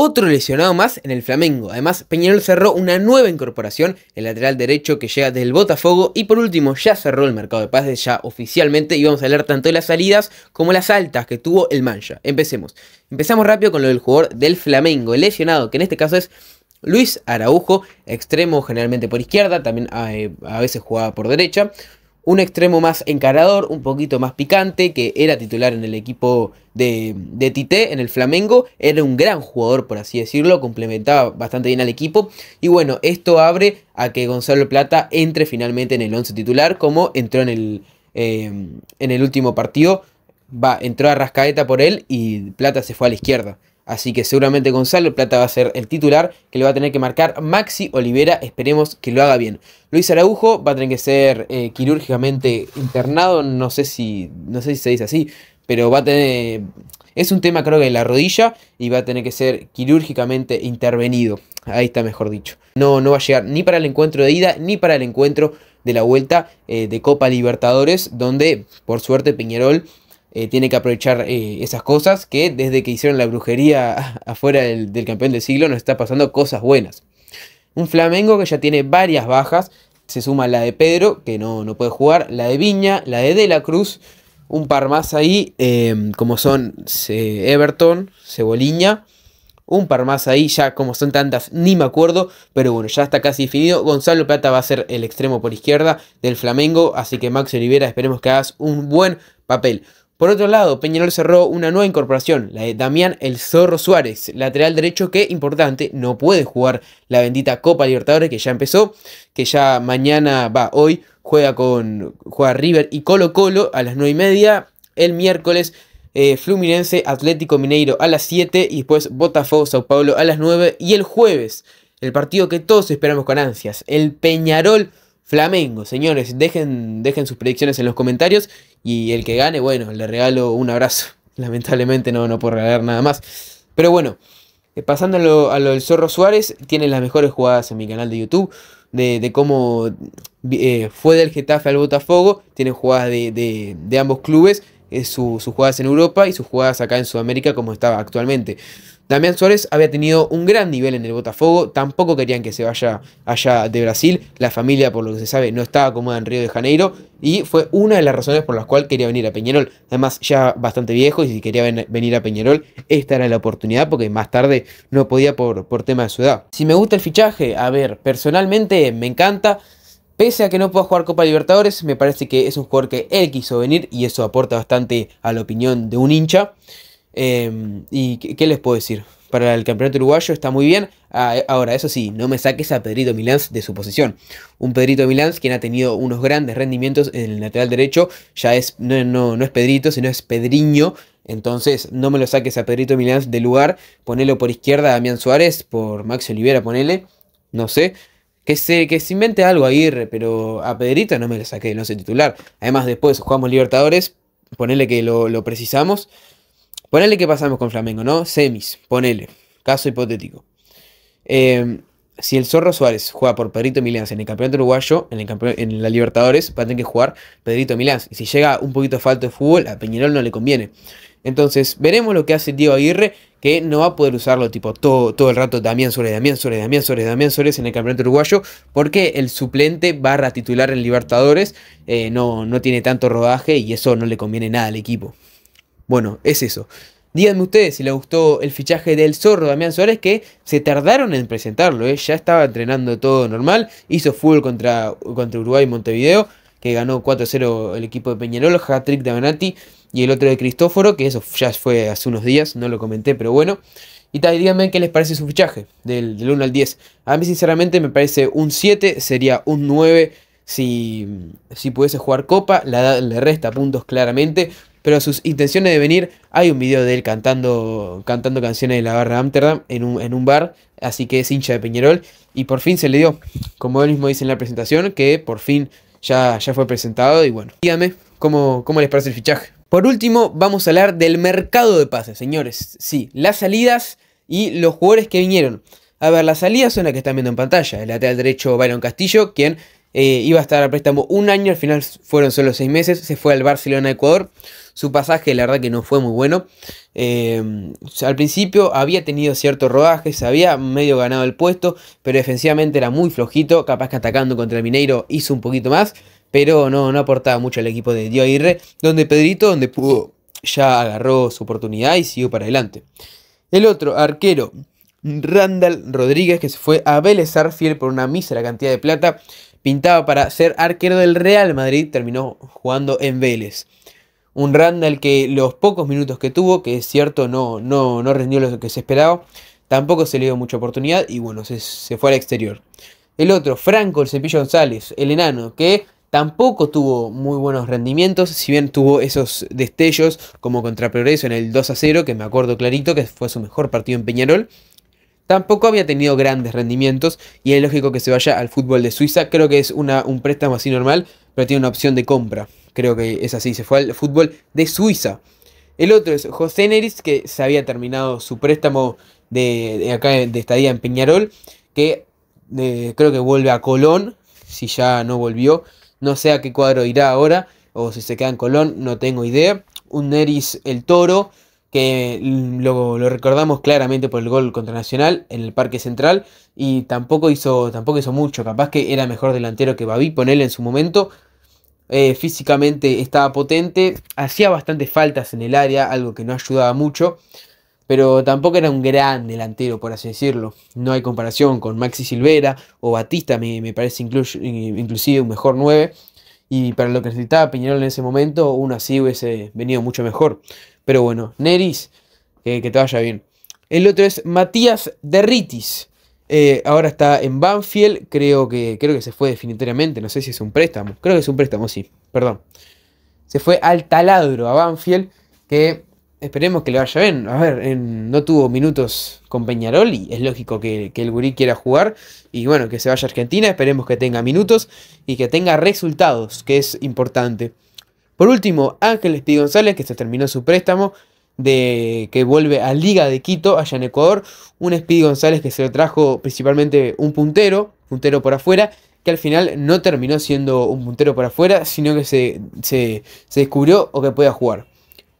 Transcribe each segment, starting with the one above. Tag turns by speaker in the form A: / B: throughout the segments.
A: otro lesionado más en el Flamengo. Además, Peñarol cerró una nueva incorporación, el lateral derecho que llega del Botafogo. Y por último, ya cerró el mercado de pases ya oficialmente. Y vamos a hablar tanto de las salidas como las altas que tuvo el Mancha. Empecemos. Empezamos rápido con lo del jugador del Flamengo, el lesionado, que en este caso es Luis Araujo, extremo generalmente por izquierda, también a, ah, eh, a veces jugaba por derecha un extremo más encarador, un poquito más picante, que era titular en el equipo de, de, Tite, en el Flamengo, era un gran jugador, por así decirlo, complementaba bastante bien al equipo, y bueno, esto abre a que Gonzalo Plata entre finalmente en el 11 titular, como entró en el, eh, en el último partido, va, entró a Rascaeta por él y Plata se fue a la izquierda. Así que seguramente Gonzalo Plata va a ser el titular que le va a tener que marcar Maxi Olivera. Esperemos que lo haga bien. Luis Araujo va a tener que ser eh, quirúrgicamente internado. No sé, si, no sé si se dice así, pero va a tener. Es un tema, creo que en la rodilla y va a tener que ser quirúrgicamente intervenido. Ahí está, mejor dicho. No, no va a llegar ni para el encuentro de ida ni para el encuentro de la vuelta eh, de Copa Libertadores, donde por suerte Peñarol eh, tiene que aprovechar eh, esas cosas que desde que hicieron la brujería afuera del, campeón del siglo nos está pasando cosas buenas. Un Flamengo que ya tiene varias bajas, se suma la de Pedro, que no, no puede jugar, la de Viña, la de De la Cruz, un par más ahí, em, como son eh, Everton, Ceboliña, un par más ahí, ya como son tantas, ni me acuerdo, pero bueno, ya está casi definido. Gonzalo Plata va a ser el extremo por izquierda del Flamengo, así que Max Olivera, esperemos que hagas un buen papel. Por otro lado, Peñarol cerró una nueva incorporación, la de Damián El Zorro Suárez, lateral derecho que, importante, no puede jugar la bendita Copa Libertadores que ya empezó, que ya mañana, va, hoy juega con juega River y Colo Colo a las 9 y media, el miércoles eh, Fluminense Atlético Mineiro a las 7 y después Botafogo Sao Paulo a las 9 y el jueves, el partido que todos esperamos con ansias, el Peñarol Flamengo, señores, dejen, dejen sus predicciones en los comentarios y el que gane, bueno, le regalo un abrazo. Lamentablemente no, no puedo regalar nada más. Pero bueno, eh, pasando a lo, del Zorro Suárez, tiene las mejores jugadas en mi canal de YouTube. De, cómo eh, fue del Getafe al Botafogo. tiene jugadas de, ambos clubes, eh, sus jugadas en Europa y sus jugadas acá en Sudamérica como estaba actualmente. Damián Suárez había tenido un gran nivel en el Botafogo, tampoco querían que se vaya allá de Brasil, la familia por lo que se sabe no estaba cómoda en Río de Janeiro y fue una de las razones por las cuales quería venir a Peñarol. Además ya bastante viejo y si quería venir a Peñarol esta era la oportunidad porque más tarde no podía por, por tema de su edad. Si me gusta el fichaje, a ver, personalmente me encanta, Pese a que no pueda jugar Copa Libertadores, me parece que es un jugador que él quiso venir y eso aporta bastante a la opinión de un hincha. Em, ¿Y qué, les puedo decir? Para el campeonato uruguayo está muy bien. Ah, ahora, eso sí, no me saques a Pedrito Milán de su posición. Un Pedrito Milán quien ha tenido unos grandes rendimientos en el lateral derecho. Ya es, no, no, es Pedrito, sino es Pedriño. Entonces, no me lo saques a Pedrito Milán de lugar. Ponelo por izquierda a Damián Suárez, por Max Olivera, ponele. No sé. Que se, que se invente algo Aguirre, pero a Pedrito no me lo saqué, no sé titular. Además, después jugamos Libertadores, ponele que lo, lo precisamos. Ponele que pasamos con Flamengo, ¿no? Semis, ponele. Caso hipotético. Em, si el Zorro Suárez juega por Pedrito Milán en el campeonato uruguayo, en, el en la Libertadores, va a tener que jugar Pedrito Milán. Y si llega un poquito falto de fútbol, a Peñarol no le conviene. Entonces, veremos lo que hace Diego Aguirre, que no va a poder usarlo tipo todo, todo el rato Damián Suárez, Damián Suárez, Damián Suárez, Damián Suárez en el campeonato uruguayo, porque el suplente barra titular en Libertadores eh, no, no tiene tanto rodaje y eso no le conviene nada al equipo. Bueno, es eso. Díganme ustedes si les gustó el fichaje del zorro Damián Suárez, que se tardaron en presentarlo, ¿eh? ya estaba entrenando todo normal, hizo full contra, contra Uruguay y Montevideo, que ganó 4-0 el equipo de Peñarol, hat-trick de Avenatti y el otro de Cristóforo, que eso ya fue hace unos días, no lo comenté, pero bueno. Y tal, díganme qué les parece su fichaje, del, 1 al 10. A mí sinceramente me parece un 7, sería un 9 si, pudiese jugar Copa, le resta puntos claramente, pero sus intenciones de venir, hay un video de él cantando, cantando canciones de la barra de Amsterdam en un, en un bar, así que es hincha de Peñarol y por fin se le dio, como él mismo dice en la presentación, que por fin ya, ya fue presentado y bueno, dígame cómo, cómo les parece el fichaje. Por último, vamos a hablar del mercado de pases, señores. Sí, las salidas y los jugadores que vinieron. A ver, las salidas son las que están viendo en pantalla. El lateral derecho Byron Castillo, quien eh, iba a estar a préstamo un año, al final fueron solo seis meses, se fue al Barcelona Ecuador. Su pasaje, la verdad que no fue muy bueno. Eh, al principio había tenido cierto rodaje, se había medio ganado el puesto, pero defensivamente era muy flojito. Capaz que atacando contra el Mineiro hizo un poquito más, pero no, no aportaba mucho al equipo de Dio Aguirre, donde Pedrito, donde pudo, ya agarró su oportunidad y siguió para adelante. El otro, arquero, Randall Rodríguez, que se fue a Vélez Arfiel por una mísera cantidad de plata, pintaba para ser arquero del Real Madrid, terminó jugando en Vélez. Un Randall que los pocos minutos que tuvo, que es cierto, no, no, no lo que se esperaba, tampoco se le dio mucha oportunidad y bueno, se, se fue al exterior. El otro, Franco, el Cepillo González, el enano, que tampoco tuvo muy buenos rendimientos, si bien tuvo esos destellos como contra Progreso en el 2 a 0, que me acuerdo clarito que fue su mejor partido en Peñarol, Tampoco había tenido grandes rendimientos y es lógico que se vaya al fútbol de Suiza. Creo que es un préstamo así normal, pero tiene una opción de compra. Creo que es así, se fue al fútbol de Suiza. El otro es José Neris, que se había terminado su préstamo de, estadía en Peñarol, que eh, creo que vuelve a Colón, si ya no volvió. No sé a qué cuadro irá ahora, o si se queda en Colón, no tengo idea. Un Neris el Toro, que lo, lo, recordamos claramente por el gol contra Nacional en el Parque Central y tampoco hizo, tampoco hizo mucho, capaz que era mejor delantero que Babi, ponele en su momento. Eh, físicamente estaba potente, hacía bastantes faltas en el área, algo que no ayudaba mucho, pero tampoco era un gran delantero, por así decirlo. No hay comparación con Maxi Silvera o Batista, me, parece inclusive un mejor 9. Y para lo que necesitaba Peñarol en ese momento, uno así hubiese venido mucho mejor. Pero bueno, Neris, eh, que te vaya bien. El otro es Matías Derritis. Eh, ahora está en Banfield, creo que, creo que se fue definitivamente. no sé si es un préstamo, creo que es un préstamo, sí, perdón. Se fue al taladro a Banfield, que esperemos que le vaya bien. A ver, no tuvo minutos con Peñarol y es lógico que, el gurí quiera jugar. Y bueno, que se vaya a Argentina, esperemos que tenga minutos y que tenga resultados, que es importante. Por último, Ángel Espí González, que se terminó su préstamo, de que vuelve a Liga de Quito, allá en Ecuador. Un Speedy González que se lo trajo principalmente un puntero, puntero por afuera, que al final no terminó siendo un puntero por afuera, sino que se, se, se descubrió o que podía jugar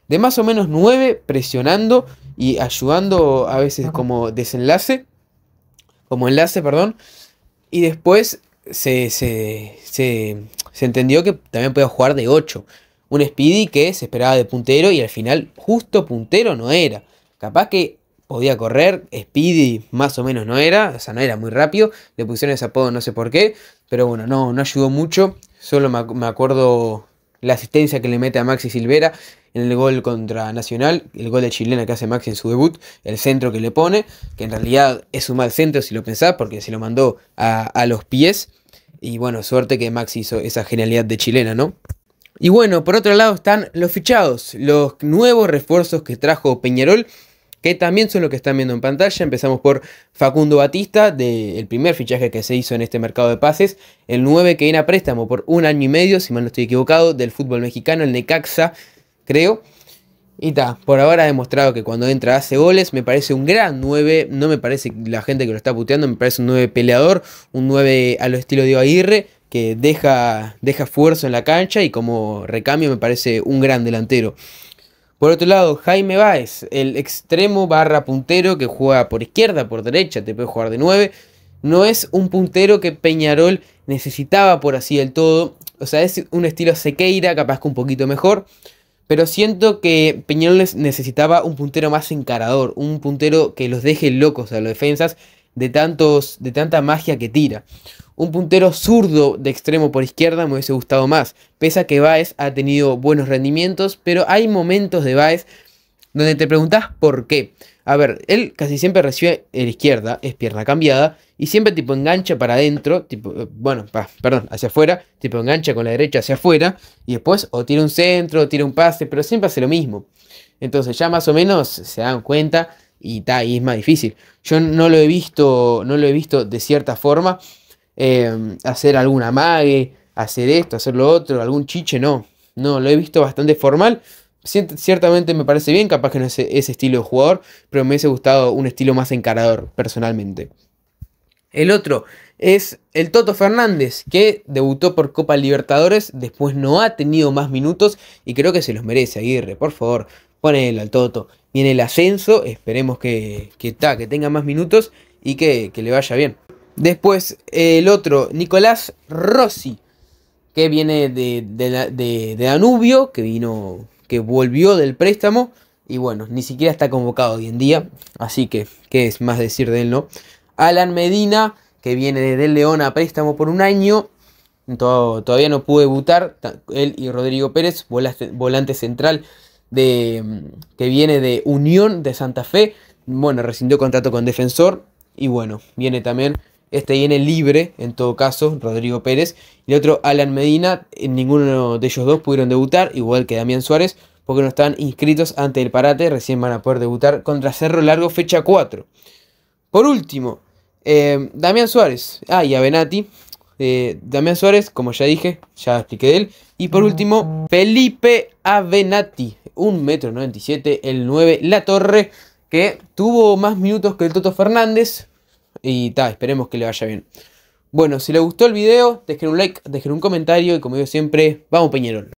A: de más o menos 9 presionando y ayudando a veces como desenlace, como enlace, perdón. Y después se, se, se, entendió que también podía jugar de 8. Un Speedy que se esperaba de puntero y al final justo puntero no era. Capaz que podía correr, Speedy más o menos no era, o sea, no era muy rápido. Le pusieron ese apodo no sé por qué, pero bueno, no, no ayudó mucho. Solo me, me acuerdo la asistencia que le mete a Maxi Silvera el gol contra Nacional, el gol de Chilena que hace Max en su debut, el centro que le pone, que en realidad es un mal centro si lo pensás, porque se lo mandó a, los pies. Y bueno, suerte que Max hizo esa genialidad de Chilena, ¿no? Y bueno, por otro lado están los fichados, los nuevos refuerzos que trajo Peñarol, que también son los que están viendo en pantalla. Empezamos por Facundo Batista, del primer fichaje que se hizo en este mercado de pases, el 9 que viene a préstamo por un año y medio, si mal no estoy equivocado, del fútbol mexicano, el Necaxa, creo. Y está, por ahora ha demostrado que cuando entra hace goles, me parece un gran 9, no me parece la gente que lo está puteando, me parece un 9 peleador, un 9 a lo estilo de Aguirre, que deja, deja esfuerzo en la cancha y como recambio me parece un gran delantero. Por otro lado, Jaime Báez, el extremo barra puntero que juega por izquierda, por derecha, te puede jugar de 9, no es un puntero que Peñarol necesitaba por así del todo, o sea, es un estilo Sequeira, capaz que un poquito mejor pero siento que Peñoles necesitaba un puntero más encarador, un puntero que los deje locos a los defensas de, tantos, de tanta magia que tira. Un puntero zurdo de extremo por izquierda me hubiese gustado más, pese a que Baez ha tenido buenos rendimientos, pero hay momentos de Baez donde te preguntas por qué. A ver, él casi siempre recibe la izquierda, es pierna cambiada, y siempre tipo engancha para adentro, tipo, eh, bueno, perdón, hacia afuera, tipo engancha con la derecha hacia afuera, y después o tira un centro, o tira un pase, pero siempre hace lo mismo. Entonces ya más o menos se dan cuenta y, está es más difícil. Yo no lo he visto, no lo he visto de cierta forma em, hacer alguna amague, hacer esto, hacer lo otro, algún chiche, no. No, lo he visto bastante formal ciertamente me parece bien, capaz que no es e-, ese estilo de jugador, pero me hubiese gustado un estilo más encarador, personalmente. El otro es el Toto Fernández, que debutó por Copa Libertadores, después no ha tenido más minutos y creo que se los merece, Aguirre, por favor, ponelo al Toto. Viene el ascenso, esperemos que, que, que tenga más minutos y que, le vaya bien. Después el otro, Nicolás Rossi, que viene de, de, de Danubio, que vino que volvió del préstamo y bueno, ni siquiera está convocado hoy en día, así que, ¿qué es más decir de él, no? Alan Medina, que viene de Del León a préstamo por un año, todavía no pudo debutar, él y Rodrigo Pérez, volante, central de, que viene de Unión de Santa Fe, bueno, rescindió contrato con Defensor y bueno, viene también este viene libre, en todo caso, Rodrigo Pérez. Y el otro, Alan Medina. Ninguno de ellos dos pudieron debutar, igual que Damián Suárez, porque no están inscritos ante el parate. Recién van a poder debutar contra Cerro Largo, fecha 4. Por último, eh, Damián Suárez. Ah, y Avenati. Eh, Damián Suárez, como ya dije, ya expliqué él. Y por último, Felipe Avenati. 1,97 el 9, La Torre, que tuvo más minutos que el Toto Fernández, y ta, esperemos que le vaya bien. Bueno, si les gustó el video, dejen un like, dejen un comentario y como digo siempre, vamos Peñarol.